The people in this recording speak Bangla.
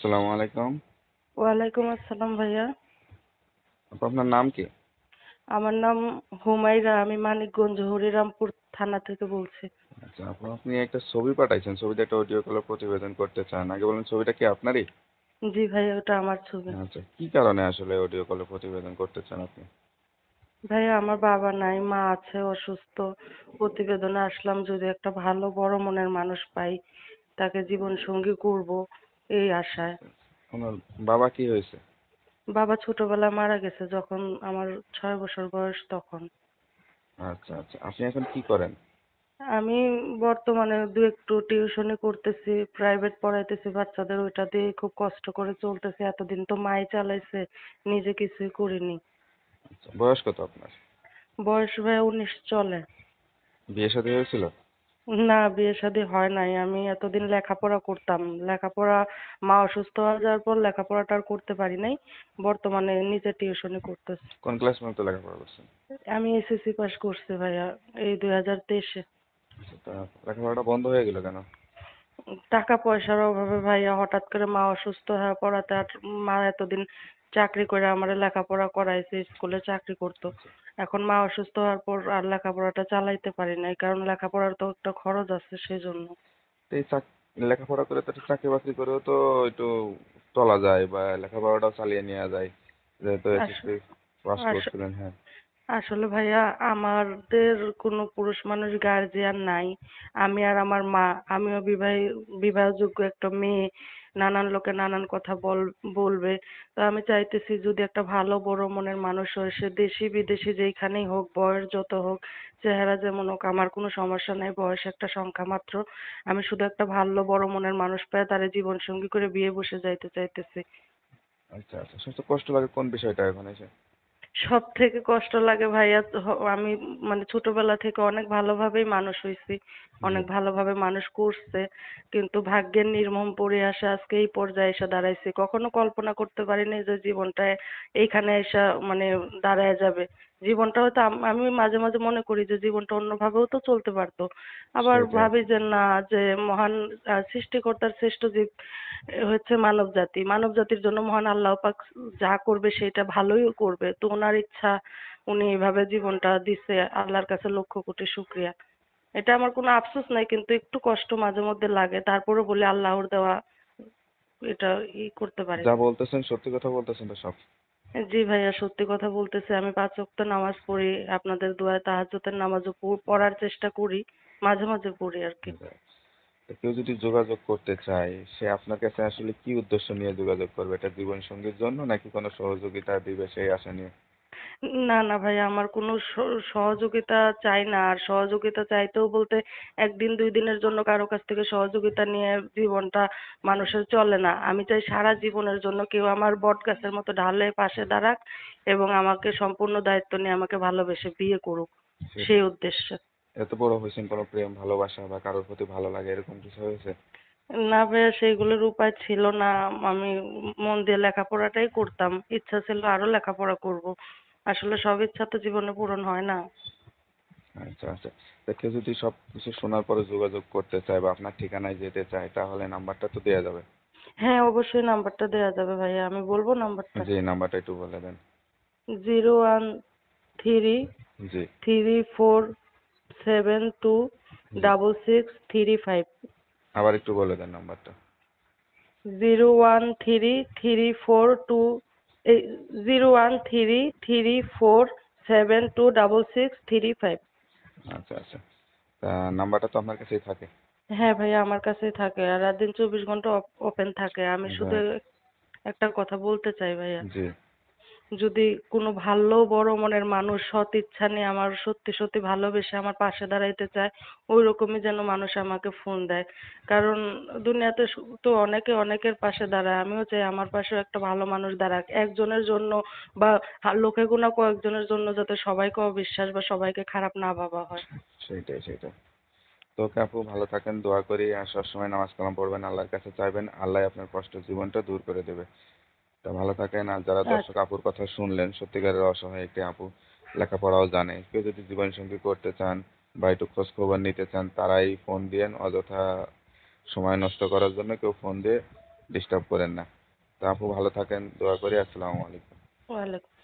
আসসালামু আলাইকুম ওয়ালাইকুম আসসালাম ভাইয়া আপনার নাম কি আমার নাম হুমাইরা আমি মানিকগঞ্জ হরিরামপুর থানা থেকে বলছি আচ্ছা, আপনি একটা ছবি পাঠাইছেন ছবিতে একটা অডিও প্রতিবেদন করতে চান আগে বলেন ছবিটা কি আপনারই জি ওটা আমার ছবি আচ্ছা কি কারণে আসলে অডিও কলে প্রতিবেদন করতে চান আপনি আমার বাবা নাই মা আছে অসুস্থ প্রতিবেদনে আসলাম যদি একটা ভালো বড় মনের মানুষ পাই তাকে জীবন সঙ্গী করব এই আশায় ওনার বাবা কি হয়েছে বাবা ছোটবেলায় মারা গেছে যখন আমার ছয় বছর বয়স তখন আচ্ছা আচ্ছা আপনি এখন কি করেন আমি বর্তমানে দু একটু টিউশনি করতেছি প্রাইভেট পড়াইতেছি বাচ্চাদের ওইটা দিয়ে খুব কষ্ট করে চলতেছে এতদিন তো মাই চালাইছে নিজে কিছুই করিনি আচ্ছা, বয়স কত আপনার বয়স ভাই উনিশ চলে বিয়ে শাদী হয়েছিল না বিয়ে শাদী হয় নাই আমি এতদিন লেখাপড়া করতাম লেখাপড়া মা অসুস্থ হয়ে যাওয়ার পর লেখাপড়াটা আর করতে পারি নাই বর্তমানে নিজে টিউশনি করতেছি কোন ক্লাস পর্যন্ত লেখাপড়া করছেন আমি এসএসসি পাস করছি ভাইয়া এই দুই হাজার তেইশে আচ্ছা, লেখাপড়াটা বন্ধ হয়ে গেল কেন টাকা পয়সার অভাবে ভাইয়া হঠাৎ করে মা অসুস্থ হয়ে পড়াতে আর মা এতদিন চাকরি করে আমার লেখাপড়া করাইছে স্কুলে চাকরি করতো আচ্ছা। এখন মা অসুস্থ হওয়ার পর আর লেখাপড়াটা চালাইতে পারি নাই কারণ লেখাপড়ার তো একটা খরচ আছে সেই জন্য এই লেখাপড়া করে তো চাকরি বাকরি করেও তো একটু চলা যায় বা লেখাপড়াটাও চালিয়ে নেওয়া যায় যেহেতু এসএসসি পাস করছিলেন হ্যাঁ আসলে ভাইয়া আমাদের কোনো পুরুষ মানুষ গার্জিয়ান নাই আমি আর আমার মা আমিও বিবাহ বিবাহযোগ্য একটা মেয়ে নানান লোকে নানান কথা বল বলবে তো আমি চাইতেছি যদি একটা ভালো বড় মনের মানুষ হয় সে দেশি বিদেশি যেইখানেই হোক বয়স যত হোক চেহারা যেমন হোক আমার কোনো সমস্যা নাই বয়স একটা সংখ্যা মাত্র আমি শুধু একটা ভালো বড় মনের মানুষ পেয়ে তার জীবন সঙ্গী করে বিয়ে বসে যাইতে চাইতেছি আচ্ছা আচ্ছা কষ্ট লাগে কোন বিষয়টা এখন এসে সব থেকে কষ্ট লাগে ভাইয়া আমি মানে ছোটবেলা থেকে অনেক ভালোভাবেই মানুষ হয়েছি অনেক ভালোভাবে মানুষ করছে কিন্তু ভাগ্যের নির্মম পরিহাসে আজকে এই পর্যায়ে এসে দাঁড়াইছি কখনো কল্পনা করতে পারিনি যে জীবনটা এইখানে এসে মানে দাঁড়ায় যাবে জীবনটা হয়তো আমি মাঝে মাঝে মনে করি যে জীবনটা অন্যভাবেও তো চলতে পারতো আবার ভাবি যে না যে মহান সৃষ্টিকর্তার শ্রেষ্ঠ জীব হচ্ছে মানব জাতি মানব জাতির জন্য মহান আল্লাহ পাক যা করবে সেটা ভালোই করবে তো ওনার ইচ্ছা উনি এভাবে জীবনটা দিছে আল্লাহর কাছে লক্ষ কোটি শুক্রিয়া এটা আমার কোনো আফসোস নাই কিন্তু একটু কষ্ট মাঝে মধ্যে লাগে তারপরে বলি আল্লাহর দেওয়া এটা ই করতে পারি যা বলতেছেন সত্যি কথা বলতেছেন তো সব জি ভাইয়া সত্যি কথা বলতেছি আমি পাঁচ ওয়াক্ত নামাজ পড়ি আপনাদের দোয়ায় নামাজ ও পড়ার চেষ্টা করি মাঝে মাঝে পড়ি আর কি আচ্ছা, আচ্ছা। কেউ যদি যোগাযোগ করতে চায় সে আপনার কাছে আসলে কি উদ্দেশ্য নিয়ে যোগাযোগ করবে এটা জীবন সঙ্গীর জন্য নাকি কোনো সহযোগিতা দিবে সেই আশা নিয়ে না না ভাইয়া আমার কোনো সহযোগিতা চাই না আর সহযোগিতা চাইতেও বলতে একদিন দুই দিনের জন্য কারো কাছ থেকে সহযোগিতা নিয়ে জীবনটা মানুষের চলে না আমি চাই সারা জীবনের জন্য কেউ আমার বট গাছের মতো ঢালে পাশে দাঁড়াক এবং আমাকে সম্পূর্ণ দায়িত্ব নিয়ে আমাকে ভালোবেসে বিয়ে করুক সেই উদ্দেশ্যে এত বড় হয়েছেন কোনো প্রেম ভালোবাসা বা কারোর প্রতি ভালো লাগা এরকম কিছু হয়েছে না ভাইয়া সেইগুলোর উপায় ছিল না আমি মন দিয়ে লেখাপড়াটাই করতাম ইচ্ছা ছিল আরও লেখাপড়া করব আসলে সব ইচ্ছা তো জীবনে পূরণ হয় না আচ্ছা আচ্ছা তা কেউ যদি সব কিছু শোনার পরে যোগাযোগ করতে চায় বা আপনার ঠিকানায় যেতে চায় তাহলে নাম্বারটা তো দেওয়া যাবে হ্যাঁ অবশ্যই নাম্বারটা দেওয়া যাবে ভাইয়া আমি বলবো নাম্বারটা জি নাম্বারটা একটু বলে দেন জিরো ওয়ান থ্রি জি three four seven two double six three five আবার একটু বলে দেন নাম্বারটা zero one three three four two zero one three three four seven two double six three five আচ্ছা আচ্ছা তা নাম্বারটা তো আপনার কাছেই থাকে হ্যাঁ ভাই আমার কাছেই থাকে আর রাত দিন চব্বিশ ঘন্টা ওপেন থাকে আমি হ্যাঁ। শুধু একটা কথা বলতে চাই ভাইয়া জি যদি কোনো ভালো বড় মনের মানুষ সৎ ইচ্ছা নিয়ে আমার সত্যি সত্যি ভালোবেসে আমার পাশে দাঁড়াইতে চায় ওই রকমই যেন মানুষ আমাকে ফোন দেয় কারণ দুনিয়াতে তো অনেকে অনেকের পাশে দাঁড়ায় আমিও চাই আমার পাশেও একটা ভালো মানুষ দাঁড়াক একজনের জন্য বা লোকে গোনা কয়েকজনের জন্য যাতে সবাইকে অবিশ্বাস বা সবাইকে খারাপ না ভাবা হয় সেটাই সেটাই তো আপু ভালো থাকেন দোয়া করি আর সবসময় নামাজ কালাম পড়বেন আল্লাহর কাছে চাইবেন আল্লাহ আপনার কষ্ট জীবনটা দূর করে দেবে তা ভালো থাকেন আর যারা আচ্ছা। দর্শক আপুর কথা শুনলেন সত্যিকারের অসহায় একটি আপু লেখাপড়াও জানে কেউ যদি জীবনসঙ্গী করতে চান বা একটু খোঁজ খবর নিতে চান তারাই ফোন দিয়েন অযথা সময় নষ্ট করার জন্য কেউ ফোন দিয়ে ডিস্টার্ব করেন না তা আপু ভালো থাকেন দোয়া করি আসসালামু আলাইকুম ওয়ালাইকুম